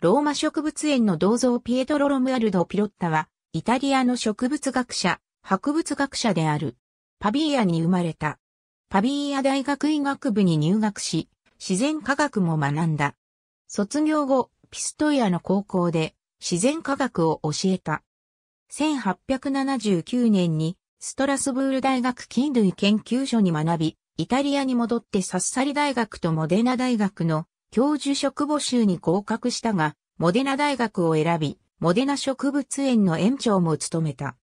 ローマ植物園の銅像ピエトロ・ロムアルド・ピロッタは、イタリアの植物学者、博物学者である。パビーアに生まれた。パビーア大学医学部に入学し、自然科学も学んだ。卒業後、ピストイアの高校で自然科学を教えた。1879年にストラスブール大学菌類研究所に学び、イタリアに戻ってサッサリ大学とモデナ大学の教授職募集に合格したが、モデナ大学を選び、モデナ植物園の園長も務めた。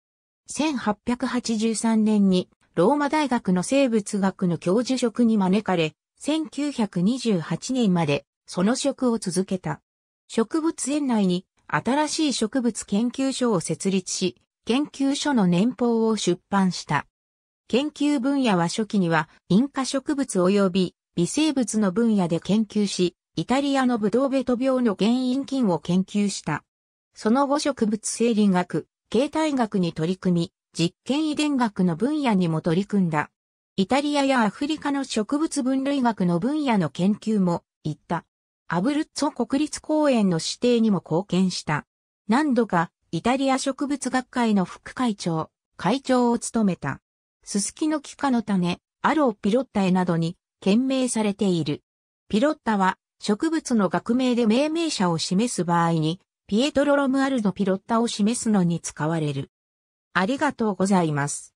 1883年にローマ大学の生物学の教授職に招かれ、1928年までその職を続けた。植物園内に新しい植物研究所を設立し、研究所の年報を出版した。研究分野は初期には、インカ植物及び微生物の分野で研究し、イタリアのブドウベト病の原因菌を研究した。その後植物生理学、形態学に取り組み、実験遺伝学の分野にも取り組んだ。イタリアやアフリカの植物分類学の分野の研究も行った。アブルッツォ国立公園の指定にも貢献した。何度かイタリア植物学会の副会長、会長を務めた。ススキのキ科の種、アローピロッタエなどに検明されている。ピロッタは植物の学名で命名者を示す場合に、ピエトロ・ロムアルド・ピロッタを示すのに使われる。ありがとうございます。